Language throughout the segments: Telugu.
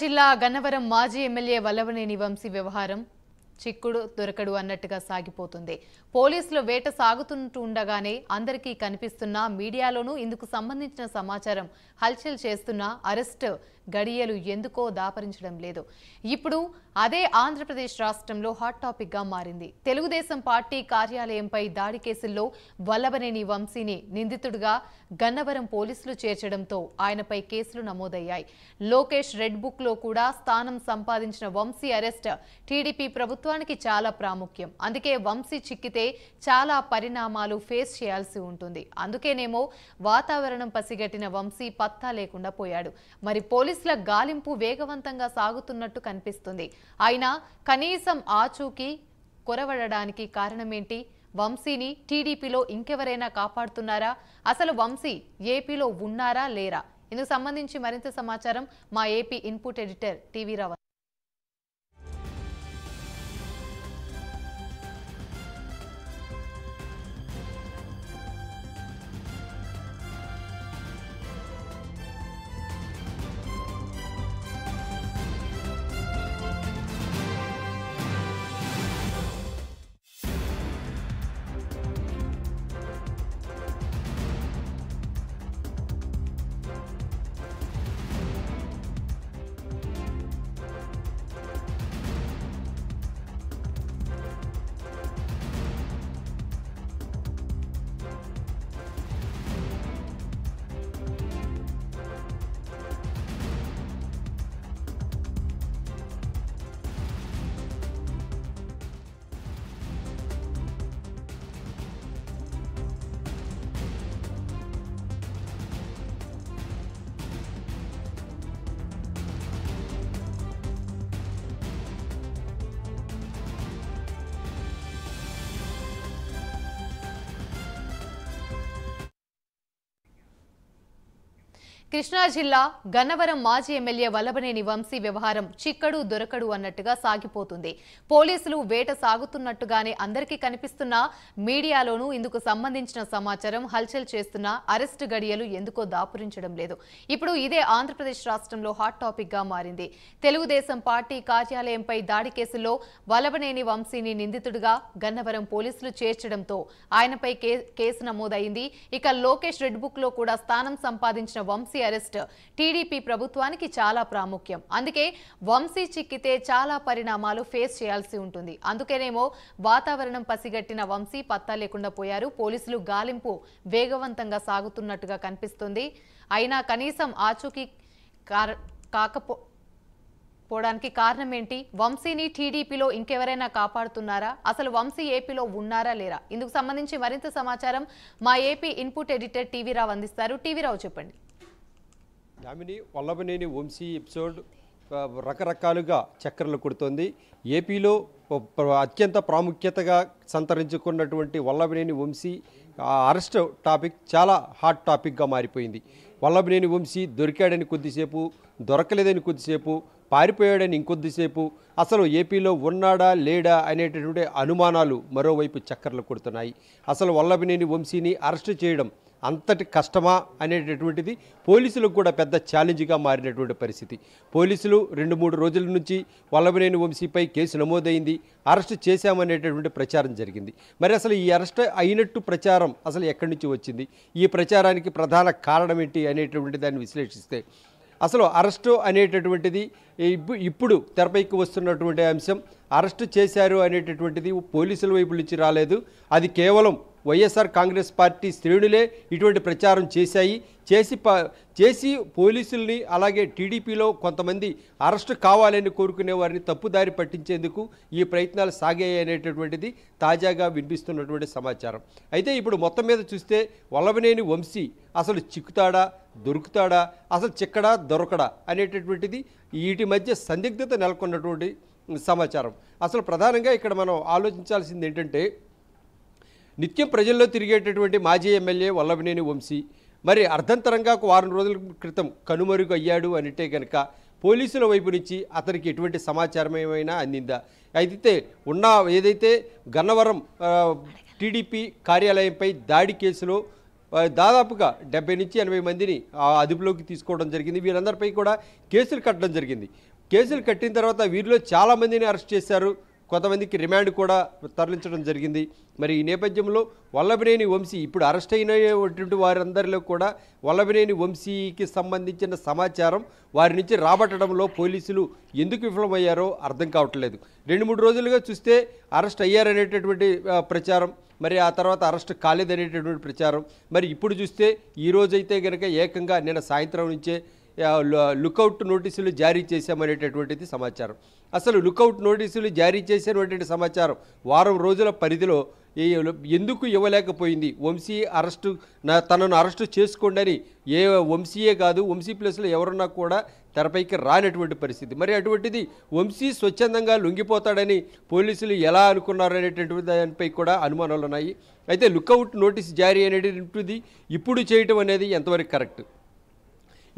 జిల్లా గన్నవరం మాజీ ఎమ్మెల్యే వల్లవనేని వంశీ వ్యవహారం చిక్కుడు దొరకడు అన్నట్టుగా సాగిపోతుంది పోలీసులు వేట సాగుతుంటూ ఉండగానే అందరికీ కనిపిస్తున్న మీడియాలోనూ ఇందుకు సంబంధించిన సమాచారం హల్చల్ చేస్తున్న అరెస్టు గడియలు ఎందుకో దాపరించడం లేదు ఇప్పుడు అదే ఆంధ్రప్రదేశ్ రాష్ట్రంలో హాట్ టాపిక్గా మారింది తెలుగుదేశం పార్టీ కార్యాలయంపై దాడి కేసుల్లో వల్లభనేని వంశీని నిందితుడిగా గన్నవరం పోలీసులు చేర్చడంతో ఆయనపై కేసులు నమోదయ్యాయి లోకేష్ రెడ్ బుక్ లో కూడా స్థానం సంపాదించిన వంశీ అరెస్ట్ టీడీపీ ప్రభుత్వానికి చాలా ప్రాముఖ్యం అందుకే వంశీ చిక్కితే చాలా పరిణామాలు ఫేస్ చేయాల్సి ఉంటుంది అందుకేనేమో వాతావరణం పసిగట్టిన వంశీ పత్తా లేకుండా పోయాడు మరి పోలీసు పోలీసుల గాలింపు వేగవంతంగా సాగుతున్నట్టు కనిపిస్తుంది అయినా కనీసం ఆచూకీ కొరవడడానికి కారణమేంటి వంశీని టీడీపీలో ఇంకెవరైనా కాపాడుతున్నారా అసలు వంశీ ఏపీలో ఉన్నారా లేరా ఇందుకు సంబంధించి మరింత సమాచారం మా AP input editor TV Rao Krishna జిల్లా గన్నవరం మాజీ ఎమ్మెల్యే వల్లభనేని వంశీ వ్యవహారం చిక్కడు దొరకడు అన్నట్టుగా సాగిపోతుంది పోలీసులు వేట సాగుతున్నట్టుగానే అందరికీ కనిపిస్తున్నా మీడియాలోనూ ఇందుకు సంబంధించిన సమాచారం హల్చల్ చేస్తున్న అరెస్ట్ గడియలు ఎందుకో దాపురించడం లేదు ఇప్పుడు ఇదే ఆంధ్రప్రదేశ్ రాష్ట్రంలో హాట్ టాపిక్ గా మారింది తెలుగుదేశం పార్టీ కార్యాలయంపై దాడి కేసుల్లో వల్లభనేని వంశీని నిందితుడిగా గన్నవరం పోలీసులు చేర్చడంతో ఆయనపై కేసు నమోదైంది ఇక లోకేష్ రెడ్ బుక్ లో కూడా స్థానం సంపాదించిన వంశీ అరెస్ట్ టీడీపీ ప్రభుత్వానికి చాలా ప్రాముఖ్యం అందుకే వంశీ చిక్కితే చాలా పరిణామాలు ఫేస్ చేయాల్సి ఉంటుంది అందుకేనేమో వాతావరణం పసిగట్టిన వంశీ పత్తా లేకుండా పోయారు పోలీసులు గాలింపు వేగవంతంగా సాగుతున్నట్టుగా కనిపిస్తుంది అయినా కనీసం ఆచూకీ కాకపో పోవడానికి కారణం ఏంటి వంశీని టీడీపీలో ఇంకెవరైనా కాపాడుతున్నారా అసలు వంశీ ఏపీలో ఉన్నారా లేరా ఇందుకు సంబంధించి మరింత సమాచారం మా AP input editor TV Rao అందిస్తారు టీవీ రావు చెప్పండి యామిని వల్లభనేని వంశీ ఎపిసోడ్ రకరకాలుగా చక్కెరలు కొడుతోంది ఏపీలో అత్యంత ప్రాముఖ్యతగా సంతరించుకున్నటువంటి వల్లభనేని వంశీ అరెస్ట్ టాపిక్ చాలా హాట్ టాపిక్గా మారిపోయింది వల్లభనేని వంశీ దొరికాడని కొద్దిసేపు దొరకలేదని కొద్దిసేపు పారిపోయాడని ఇంకొద్దిసేపు అసలు ఏపీలో ఉన్నాడా లేడా అనేటటువంటి అనుమానాలు మరోవైపు చక్కర్లు కొడుతున్నాయి అసలు వల్లభనేని వంశీని అరెస్ట్ చేయడం అంతటి కష్టమా అనేటటువంటిది పోలీసులకు కూడా పెద్ద ఛాలెంజ్గా మారినటువంటి పరిస్థితి పోలీసులు రెండు మూడు రోజుల నుంచి వల్లభనేని వంశీపై కేసు నమోదైంది అరెస్ట్ చేశామనేటటువంటి ప్రచారం జరిగింది మరి అసలు ఈ అరెస్ట్ అయినట్టు ప్రచారం అసలు ఎక్కడి నుంచి వచ్చింది ఈ ప్రచారానికి ప్రధాన కారణం ఏంటి అనేటటువంటి దాన్ని విశ్లేషిస్తే అసలు అరెస్టు అనేటటువంటిది ఇప్పుడు తెరపైకి వస్తున్నటువంటి అంశం అరెస్టు చేశారు అనేటటువంటిది పోలీసుల వైపు నుంచి రాలేదు అది కేవలం వైఎస్ఆర్ కాంగ్రెస్ పార్టీ శ్రేణులే ఇటువంటి ప్రచారం చేశాయి చేసి చేసి పోలీసుల్ని అలాగే టీడీపీలో కొంతమంది అరెస్ట్ కావాలని కోరుకునే వారిని తప్పుదారి పట్టించేందుకు ఈ ప్రయత్నాలు సాగాయి అనేటటువంటిది తాజాగా వినిపిస్తున్నటువంటి సమాచారం అయితే ఇప్పుడు మొత్తం మీద చూస్తే వల్లభనేని వంశీ అసలు చిక్కుతాడా దొరుకుతాడా అసలు చిక్కడా దొరకడా అనేటటువంటిది వీటి మధ్య సందిగ్ధత నెలకొన్నటువంటి సమాచారం అసలు ప్రధానంగా ఇక్కడ మనం ఆలోచించాల్సింది ఏంటంటే నిత్యం ప్రజల్లో తిరిగేటటువంటి మాజీ ఎమ్మెల్యే వల్లభనేని వంశీ మరి అర్ధంతరంగా వారం రోజుల క్రితం కనుమరుగు అయ్యాడు అనిటే కనుక పోలీసుల వైపు నుంచి అతనికి ఎటువంటి సమాచారం ఏమైనా అందిందా అయితే ఉన్న ఏదైతే గన్నవరం టీడీపీ కార్యాలయంపై దాడి కేసులో దాదాపుగా డెబ్బై నుంచి ఎనభై మందిని అదుపులోకి తీసుకోవడం జరిగింది వీరందరిపై కూడా కేసులు కట్టడం జరిగింది కేసులు కట్టిన తర్వాత వీరిలో చాలామందిని అరెస్ట్ చేశారు కొంతమందికి రిమాండ్ కూడా తరలించడం జరిగింది మరి ఈ నేపథ్యంలో వల్లభనేని వంశీ ఇప్పుడు అరెస్ట్ అయినటువంటి వారందరిలో కూడా వల్లభనేని వంశీకి సంబంధించిన సమాచారం వారి నుంచి రాబట్టడంలో పోలీసులు ఎందుకు విఫలమయ్యారో అర్థం కావట్లేదు రెండు మూడు రోజులుగా చూస్తే అరెస్ట్ అయ్యారనేటటువంటి ప్రచారం మరి ఆ తర్వాత అరెస్ట్ కాలేదనేటటువంటి ప్రచారం మరి ఇప్పుడు చూస్తే ఈ కనుక ఏకంగా నిన్న సాయంత్రం నుంచే లుకౌట్ నోటీసులు జారీ చేశామనేటటువంటిది సమాచారం అసలు లుకౌట్ నోటీసులు జారీ చేసేటువంటి సమాచారం వారం రోజుల పరిధిలో ఎందుకు ఇవ్వలేకపోయింది వంశీ అరెస్టు తనను అరెస్టు చేసుకోండి ఏ వంశీయే కాదు వంశీ ప్లేస్లో ఎవరున్నా కూడా తెరపైకి రానటువంటి పరిస్థితి మరి అటువంటిది వంశీ స్వచ్ఛందంగా లొంగిపోతాడని పోలీసులు ఎలా అనుకున్నారు అనేటటువంటి దానిపై కూడా అనుమానాలు ఉన్నాయి అయితే లుకౌట్ నోటీస్ జారీ అనేటువంటిది ఇప్పుడు చేయటం అనేది ఎంతవరకు కరెక్ట్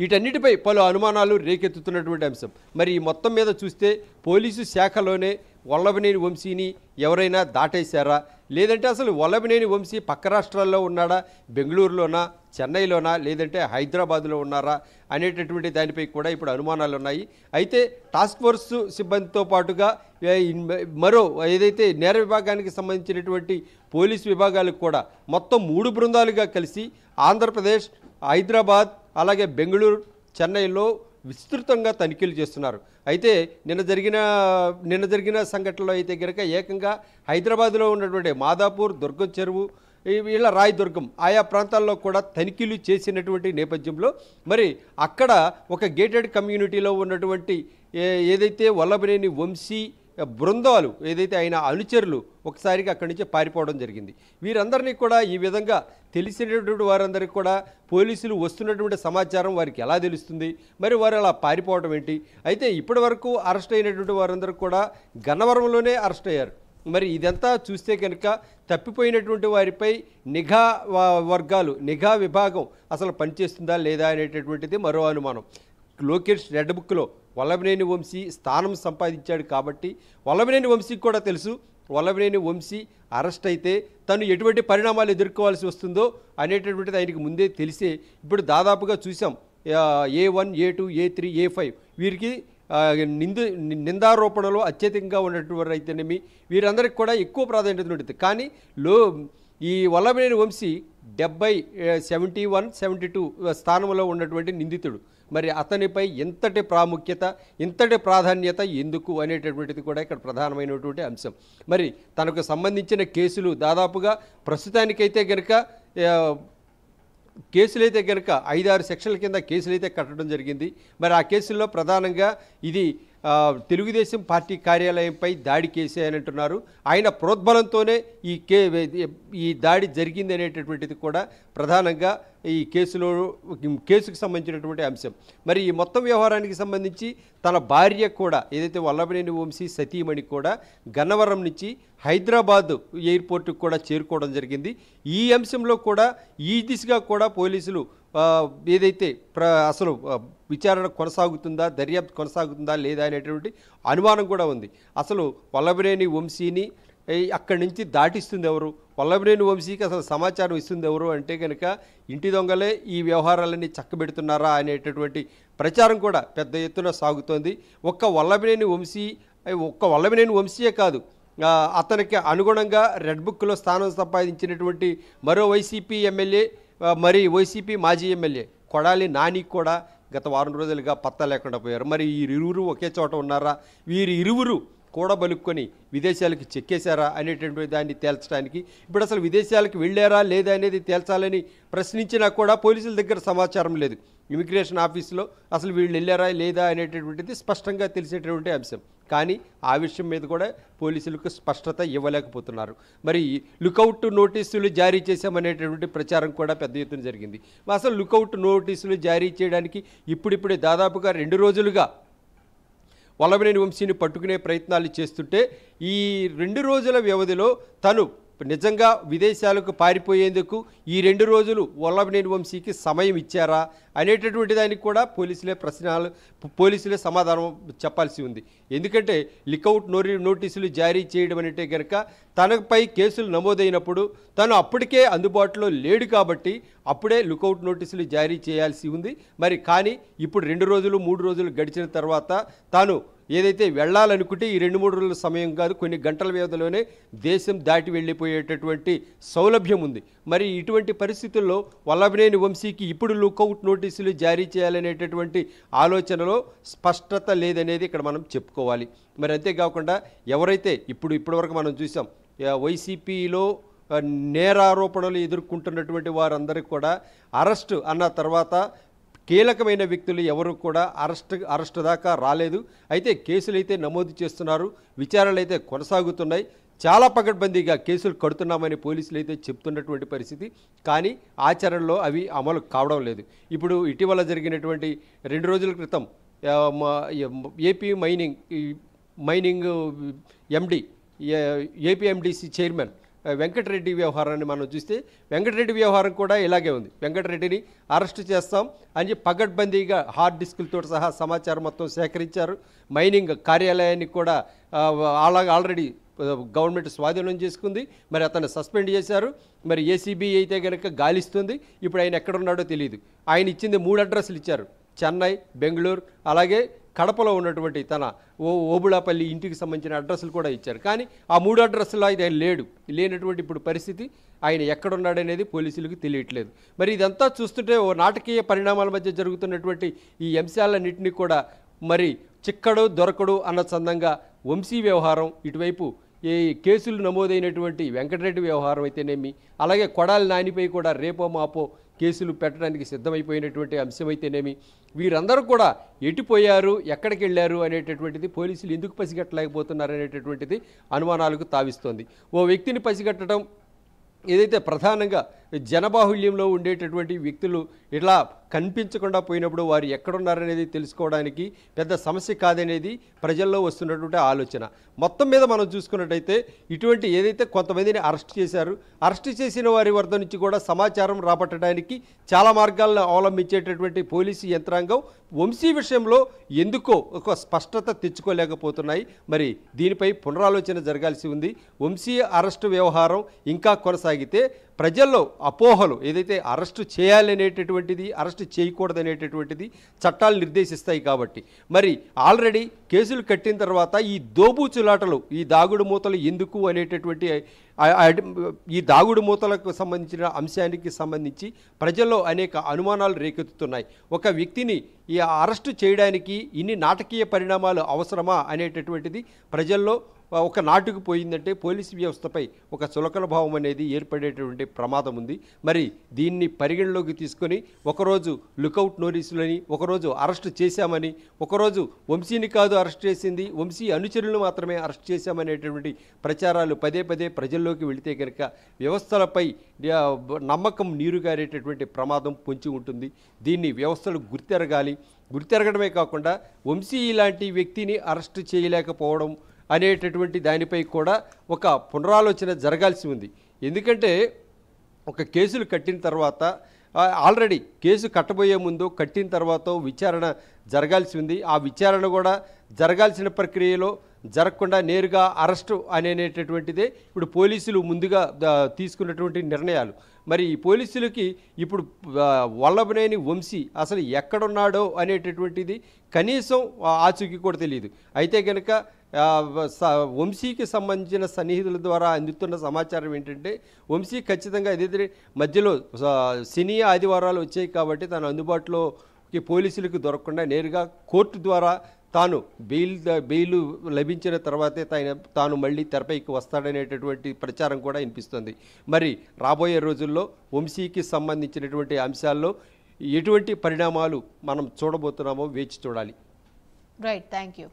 వీటన్నిటిపై పలు అనుమానాలు రేకెత్తుతున్నటువంటి అంశం మరి ఈ మొత్తం మీద చూస్తే పోలీసు శాఖలోనే వల్లభనేని వంశీని ఎవరైనా దాటేశారా లేదంటే అసలు వల్లభనేని వంశీ పక్క రాష్ట్రాల్లో ఉన్నాడా బెంగళూరులోనా చెన్నైలోనా లేదంటే హైదరాబాద్లో ఉన్నారా అనేటటువంటి దానిపై కూడా ఇప్పుడు అనుమానాలు ఉన్నాయి అయితే టాస్క్ ఫోర్స్ సిబ్బందితో పాటుగా మరో ఏదైతే నేర విభాగానికి సంబంధించినటువంటి పోలీసు విభాగాలకు కూడా మొత్తం మూడు బృందాలుగా కలిసి ఆంధ్రప్రదేశ్ హైదరాబాద్ అలాగే బెంగళూరు చెన్నైలో విస్తృతంగా తనిఖీలు చేస్తున్నారు అయితే నిన్న జరిగిన నిన్న జరిగిన సంఘటనలో అయితే గనక ఏకంగా హైదరాబాద్లో ఉన్నటువంటి మాదాపూర్ దుర్గం చెరువు ఇలా రాయదుర్గం ఆయా ప్రాంతాల్లో కూడా తనిఖీలు చేసినటువంటి నేపథ్యంలో మరి అక్కడ ఒక గేటెడ్ కమ్యూనిటీలో ఉన్నటువంటి ఏదైతే వల్లభనేని వంశీ బృందాలు ఏదైతే ఆయన అనుచరులు ఒకసారిగా అక్కడి నుంచి పారిపోవడం జరిగింది వీరందరినీ కూడా ఈ విధంగా తెలిసినటువంటి వారందరికీ కూడా పోలీసులు వస్తున్నటువంటి సమాచారం వారికి ఎలా తెలుస్తుంది మరి వారు అలా పారిపోవడం ఏంటి అయితే ఇప్పటి వరకు అరెస్ట్ అయినటువంటి వారందరూ కూడా గన్నవరంలోనే అరెస్ట్ అయ్యారు మరి ఇదంతా చూస్తే కనుక తప్పిపోయినటువంటి వారిపై నిఘా వర్గాలు నిఘా విభాగం అసలు పనిచేస్తుందా లేదా అనేటటువంటిది మరో అనుమానం లోకేష్ రెడ్ బుక్లో వల్లభనేని వంశీ స్థానం సంపాదించాడు కాబట్టి వల్లభనేని వంశీకి కూడా తెలుసు వల్లభనేని వంశీ అరెస్ట్ అయితే తను ఎటువంటి పరిణామాలు ఎదుర్కోవాల్సి వస్తుందో అనేటటువంటిది ఆయనకి ముందే తెలిసే ఇప్పుడు దాదాపుగా చూసాం A one A two A three A five వీరికి నిందు నిందారోపణలో అత్యధికంగా ఉన్నటువంటి అయితేనేమి వీరందరికి కూడా ఎక్కువ ప్రాధాన్యత ఉంటుంది కానీ లో ఈ వల్లభనేని వంశీ డెబ్బై సెవెంటీ వన్ సెవెంటీ టూ స్థానంలో ఉన్నటువంటి నిందితుడు మరి అతనిపై ఇంతటి ప్రాముఖ్యత ఇంతటి ప్రాధాన్యత ఎందుకు అనేటటువంటిది కూడా ఇక్కడ ప్రధానమైనటువంటి అంశం మరి తనకు సంబంధించిన కేసులు దాదాపుగా ప్రస్తుతానికైతే గనక కేసులైతే గనక ఐదారు సెక్షన్ల కింద కేసులైతే కట్టడం జరిగింది మరి ఆ కేసుల్లో ప్రధానంగా ఇది తెలుగుదేశం పార్టీ కార్యాలయంపై దాడి కేసాయనంటున్నారు ఆయన ప్రోద్బలంతోనే ఈ కే ఈ దాడి జరిగింది అనేటటువంటిది కూడా ప్రధానంగా ఈ కేసులో కేసుకు సంబంధించినటువంటి అంశం మరి ఈ మొత్తం వ్యవహారానికి సంబంధించి తన భార్య కూడా ఏదైతే వల్లభనేని వంశీ సతీమణి కూడా గన్నవరం నుంచి హైదరాబాద్ ఎయిర్పోర్ట్కి కూడా చేరుకోవడం జరిగింది ఈ అంశంలో కూడా ఈ దిశగా కూడా పోలీసులు ఏదైతే ప్ర అసలు విచారణ కొనసాగుతుందా దర్యాప్తు కొనసాగుతుందా లేదా అనేటువంటి అనుమానం కూడా ఉంది అసలు వల్లభనేని వంశీని అక్కడి నుంచి దాటిస్తుంది ఎవరు వల్లభనేని వంశీకి అసలు సమాచారం ఇస్తుంది ఎవరు అంటే కనుక ఇంటి దొంగలే ఈ వ్యవహారాలన్నీ చక్కబెడుతున్నారా అనేటటువంటి ప్రచారం కూడా పెద్ద ఎత్తున సాగుతోంది ఒక్క వల్లభనేని వంశీ ఒక్క వల్లభనేని వంశీయే కాదు అతనికి అనుగుణంగా రెడ్ బుక్లో స్థానం సంపాదించినటువంటి మరో వైసీపీ ఎమ్మెల్యే మరి వైసీపీ మాజీ ఎమ్మెల్యే కొడాలి నానికి కూడా గత వారం రోజులుగా పత్తా లేకుండా పోయారు మరి ఇరువురు ఒకే చోట ఉన్నారా వీరి ఇరువురు కూడా బలుక్కొని విదేశాలకు చెక్కేశారా అనేటటువంటి దాన్ని తేల్చడానికి ఇప్పుడు అసలు విదేశాలకు వెళ్ళారా లేదా అనేది తేల్చాలని ప్రశ్నించినా కూడా పోలీసుల దగ్గర సమాచారం లేదు ఇమిగ్రేషన్ ఆఫీసులో అసలు వీళ్ళు వెళ్ళారా లేదా అనేటటువంటిది స్పష్టంగా తెలిసేటటువంటి అంశం కానీ ఆ విషయం మీద కూడా పోలీసులకు స్పష్టత ఇవ్వలేకపోతున్నారు మరి లుకౌట్ నోటీసులు జారీ చేశామనేటటువంటి ప్రచారం కూడా పెద్ద ఎత్తున జరిగింది అసలు లుకౌట్ నోటీసులు జారీ చేయడానికి ఇప్పుడిప్పుడే దాదాపుగా రెండు రోజులుగా వల్లభనేని వంశీని పట్టుకునే ప్రయత్నాలు చేస్తుంటే ఈ రెండు రోజుల వ్యవధిలో తను నిజంగా విదేశాలకు పారిపోయేందుకు ఈ రెండు రోజులు వల్లభనేని వంశీకి సమయం ఇచ్చారా అనేటటువంటి దానికి కూడా పోలీసులే ప్రశ్నలు పోలీసులే సమాధానం చెప్పాల్సి ఉంది ఎందుకంటే లికౌట్ నోరి నోటీసులు జారీ చేయడం అంటే కనుక తనపై కేసులు నమోదైనప్పుడు తను అప్పటికే అందుబాటులో లేడు కాబట్టి అప్పుడే లుకౌట్ నోటీసులు జారీ చేయాల్సి ఉంది మరి కానీ ఇప్పుడు రెండు రోజులు మూడు రోజులు గడిచిన తర్వాత తాను ఏదైతే వెళ్ళాలనుకుంటే ఈ రెండు మూడు రోజుల సమయం కాదు కొన్ని గంటల వ్యవధిలోనే దేశం దాటి వెళ్ళిపోయేటటువంటి సౌలభ్యం ఉంది మరి ఇటువంటి పరిస్థితుల్లో వల్లభనేని వంశీకి ఇప్పుడు లుకౌట్ నోటీసులు జారీ చేయాలనేటటువంటి ఆలోచనలో స్పష్టత లేదనేది ఇక్కడ మనం చెప్పుకోవాలి మరి అంతేకాకుండా ఎవరైతే ఇప్పుడు ఇప్పటివరకు మనం చూసాం వైసీపీలో నేరారోపణలు ఎదుర్కొంటున్నటువంటి వారందరికీ కూడా అరెస్టు అన్న తర్వాత కీలకమైన వ్యక్తులు ఎవరు కూడా అరెస్ట్ అరెస్ట్ దాకా రాలేదు అయితే కేసులు అయితే నమోదు చేస్తున్నారు విచారణలు అయితే కొనసాగుతున్నాయి చాలా పకడ్బందీగా కేసులు కడుతున్నామని పోలీసులు అయితే చెప్తున్నటువంటి పరిస్థితి కానీ ఆచరణలో అవి అమలు కావడం లేదు ఇప్పుడు ఇటీవల జరిగినటువంటి రెండు రోజుల క్రితం AP mining mining MD APMDC chairman Venkata Reddy వ్యవహారాన్ని మనం చూస్తే వెంకటరెడ్డి వ్యవహారం కూడా ఇలాగే ఉంది వెంకటరెడ్డిని అరెస్ట్ చేస్తాం అని చెప్పి పగడ్బందీగా హార్డ్ డిస్కులతో సహా సమాచారం మొత్తం సేకరించారు మైనింగ్ కార్యాలయాన్ని కూడా అలాగే ఆల్రెడీ గవర్నమెంట్ స్వాధీనం చేసుకుంది మరి అతను సస్పెండ్ చేశారు మరి ఏసీబీ అయితే కనుక గాలిస్తుంది ఇప్పుడు ఆయన ఎక్కడున్నాడో తెలియదు ఆయన ఇచ్చింది మూడు అడ్రస్లు ఇచ్చారు చెన్నై బెంగళూరు అలాగే కడపలో ఉన్నటువంటి తన ఓ ఓబుళాపల్లి ఇంటికి సంబంధించిన అడ్రస్లు కూడా ఇచ్చారు కానీ ఆ మూడు అడ్రస్లో ఆయన లేడు లేనటువంటి ఇప్పుడు పరిస్థితి ఆయన ఎక్కడున్నాడనేది పోలీసులకు తెలియట్లేదు మరి ఇదంతా చూస్తుంటే ఓ నాటకీయ పరిణామాల మధ్య జరుగుతున్నటువంటి ఈ అంశాలన్నింటినీ కూడా మరి చిక్కడు దొరకడు అన్న సందంగా వంశీ వ్యవహారం ఇటువైపు ఏ కేసులు నమోదైనటువంటి వెంకటరెడ్డి వ్యవహారం అయితేనేమి అలాగే కొడాలి నానిపై కూడా రేపో మాపో కేసులు పెట్టడానికి సిద్ధమైపోయినటువంటి అంశమైతేనేమి వీరందరూ కూడా ఎటుపోయారు ఎక్కడికి వెళ్ళారు అనేటటువంటిది పోలీసులు ఎందుకు పసిగట్టలేకపోతున్నారు అనేటటువంటిది అనుమానాలకు తావిస్తోంది ఓ వ్యక్తిని పసిగట్టడం ఏదైతే ప్రధానంగా జనబాహుళ్యంలో ఉండేటటువంటి వ్యక్తులు ఇలా కనిపించకుండా పోయినప్పుడు వారు ఎక్కడున్నారనేది తెలుసుకోవడానికి పెద్ద సమస్య కాదనేది ప్రజల్లో వస్తున్నటువంటి ఆలోచన మొత్తం మీద మనం చూసుకున్నట్టయితే ఇటువంటి ఏదైతే కొంతమందిని అరెస్ట్ చేశారు అరెస్ట్ చేసిన వారి వద్ద నుంచి కూడా సమాచారం రాబట్టడానికి చాలా మార్గాలను అవలంబించేటటువంటి పోలీసు యంత్రాంగం వంశీ విషయంలో ఎందుకో ఒక స్పష్టత తెచ్చుకోలేకపోతున్నాయి మరి దీనిపై పునరాలోచన జరగాల్సి ఉంది వంశీ అరెస్టు వ్యవహారం ఇంకా కొనసాగితే ప్రజల్లో అపోహలు ఏదైతే అరెస్టు చేయాలనేటటువంటిది అరెస్టు చేయకూడదనేటటువంటిది చట్టాలు నిర్దేశిస్తాయి కాబట్టి మరి ఆల్రెడీ కేసులు కట్టిన తర్వాత ఈ దోబూచులాటలు ఈ దాగుడు మూతలు ఎందుకు అనేటటువంటి ఈ దాగుడు మూతలకు సంబంధించిన అంశానికి సంబంధించి ప్రజల్లో అనేక అనుమానాలు రేకెత్తుతున్నాయి ఒక వ్యక్తిని ఈ అరెస్టు చేయడానికి ఇన్ని నాటకీయ పరిణామాలు అవసరమా అనేటటువంటిది ప్రజల్లో ఒక నాటుకు పోయిందంటే పోలీసు వ్యవస్థపై ఒక చులకల భావం అనేది ఏర్పడేటటువంటి ప్రమాదం ఉంది మరి దీన్ని పరిగణలోకి తీసుకొని ఒకరోజు లుకౌట్ నోటీసులని ఒకరోజు అరెస్టు చేశామని ఒకరోజు వంశీని కాదు అరెస్ట్ చేసింది వంశీ అనుచరులను మాత్రమే అరెస్ట్ చేశామనేటటువంటి ప్రచారాలు పదే పదే ప్రజల్లోకి వెళితే కనుక వ్యవస్థలపై నమ్మకం నీరుగారేటటువంటి ప్రమాదం పొంచి ఉంటుంది దీన్ని వ్యవస్థలు గుర్తెరగాలి గుర్తెరగడమే కాకుండా వంశీ ఇలాంటి వ్యక్తిని అరెస్టు చేయలేకపోవడం అనేటటువంటి దానిపై కూడా ఒక పునరాలోచన జరగాల్సి ఉంది ఎందుకంటే ఒక కేసులు కట్టిన తర్వాత ఆల్రెడీ కేసు కట్టబోయే ముందు కట్టిన తర్వాత విచారణ జరగాల్సి ఉంది ఆ విచారణ కూడా జరగాల్సిన ప్రక్రియలో జరగకుండా నేరుగా అరెస్టు అనేటటువంటిదే ఇప్పుడు పోలీసులు ముందుగా తీసుకున్నటువంటి నిర్ణయాలు మరి ఈ పోలీసులకి ఇప్పుడు వల్లభనేని వంశీ అసలు ఎక్కడున్నాడో అనేటటువంటిది కనీసం ఆచూకీ కూడా తెలియదు అయితే కనుక వంశీకి సంబంధించిన సన్నిహితుల ద్వారా అందుతున్న సమాచారం ఏంటంటే వంశీ ఖచ్చితంగా ఏదైతే మధ్యలో సినీ ఆదివారాలు వచ్చాయి కాబట్టి తను అందుబాటులోకి పోలీసులకు దొరకకుండా నేరుగా కోర్టు ద్వారా తాను బెయిల్ బెయిల్ లభించిన తర్వాతే తాను తాను మళ్ళీ తెరపైకి వస్తాడనేటటువంటి ప్రచారం కూడా వినిపిస్తుంది మరి రాబోయే రోజుల్లో వంశీకి సంబంధించినటువంటి అంశాల్లో ఎటువంటి పరిణామాలు మనం చూడబోతున్నామో వేచి చూడాలి రైట్ థ్యాంక్ యూ